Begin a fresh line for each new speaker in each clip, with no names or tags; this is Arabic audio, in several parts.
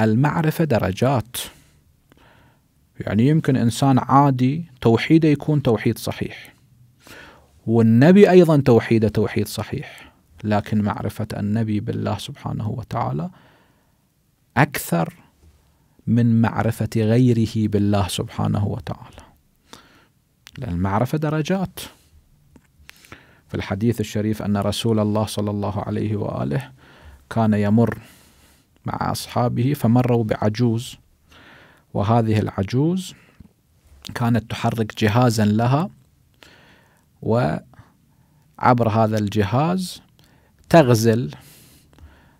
المعرفة درجات يعني يمكن إنسان عادي توحيده يكون توحيد صحيح والنبي أيضا توحيده توحيد صحيح لكن معرفة النبي بالله سبحانه وتعالى أكثر من معرفة غيره بالله سبحانه وتعالى لأن المعرفة درجات في الحديث الشريف أن رسول الله صلى الله عليه وآله كان يمر مع أصحابه فمروا بعجوز وهذه العجوز كانت تحرك جهازا لها وعبر هذا الجهاز تغزل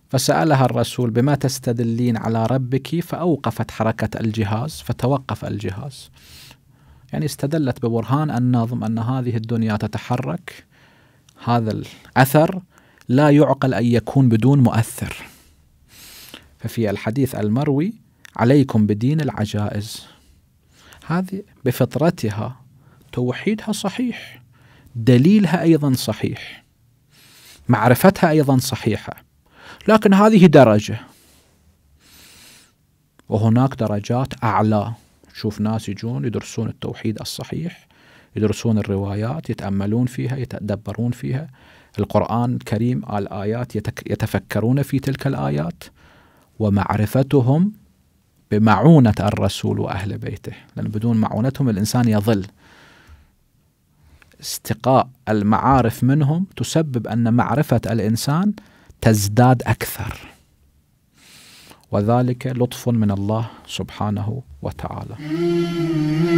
فسألها الرسول بما تستدلين على ربك فأوقفت حركة الجهاز فتوقف الجهاز يعني استدلت ببرهان الناظم أن هذه الدنيا تتحرك هذا الأثر لا يعقل أن يكون بدون مؤثر في الحديث المروي عليكم بدين العجائز هذه بفطرتها توحيدها صحيح دليلها أيضا صحيح معرفتها أيضا صحيحة لكن هذه درجة وهناك درجات أعلى شوف ناس يجون يدرسون التوحيد الصحيح يدرسون الروايات يتأملون فيها يتدبرون فيها القرآن الكريم الآيات يتفكرون في تلك الآيات ومعرفتهم بمعونة الرسول وأهل بيته لأن بدون معونتهم الإنسان يظل استقاء المعارف منهم تسبب أن معرفة الإنسان تزداد أكثر وذلك لطف من الله سبحانه وتعالى